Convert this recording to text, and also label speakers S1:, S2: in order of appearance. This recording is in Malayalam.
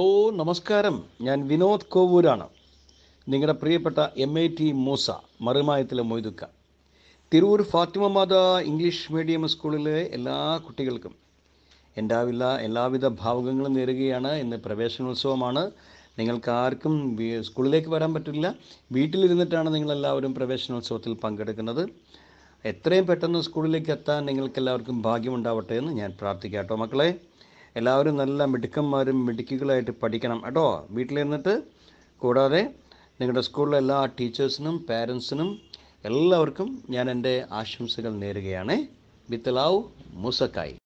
S1: ഹലോ നമസ്കാരം ഞാൻ വിനോദ് കോവൂരാണ് നിങ്ങളുടെ പ്രിയപ്പെട്ട എം എ ടി മൂസ മറുമായത്തിലെ മൊയ്തുക്ക തിരൂർ ഫാത്തിമ മാത ഇംഗ്ലീഷ് മീഡിയം സ്കൂളിലെ എല്ലാ കുട്ടികൾക്കും എല്ലാവില്ല എല്ലാവിധ ഭാവുകങ്ങളും നേരുകയാണ് ഇന്ന് പ്രവേശനോത്സവമാണ് നിങ്ങൾക്ക് ആർക്കും സ്കൂളിലേക്ക് വരാൻ പറ്റില്ല വീട്ടിലിരുന്നിട്ടാണ് നിങ്ങളെല്ലാവരും പ്രവേശനോത്സവത്തിൽ പങ്കെടുക്കുന്നത് എത്രയും പെട്ടെന്ന് സ്കൂളിലേക്ക് എത്താൻ നിങ്ങൾക്കെല്ലാവർക്കും ഭാഗ്യമുണ്ടാവട്ടെ എന്ന് ഞാൻ പ്രാർത്ഥിക്കാം കേട്ടോ മക്കളെ എല്ലാവരും നല്ല മിടുക്കന്മാരും മിടുക്കികളായിട്ട് പഠിക്കണം കേട്ടോ വീട്ടിലിരുന്നിട്ട് കൂടാതെ നിങ്ങളുടെ സ്കൂളിലെ എല്ലാ ടീച്ചേഴ്സിനും പാരൻസിനും എല്ലാവർക്കും ഞാൻ എൻ്റെ ആശംസകൾ നേരുകയാണ് വിത്ത് ലാവ് മൂസക്കായി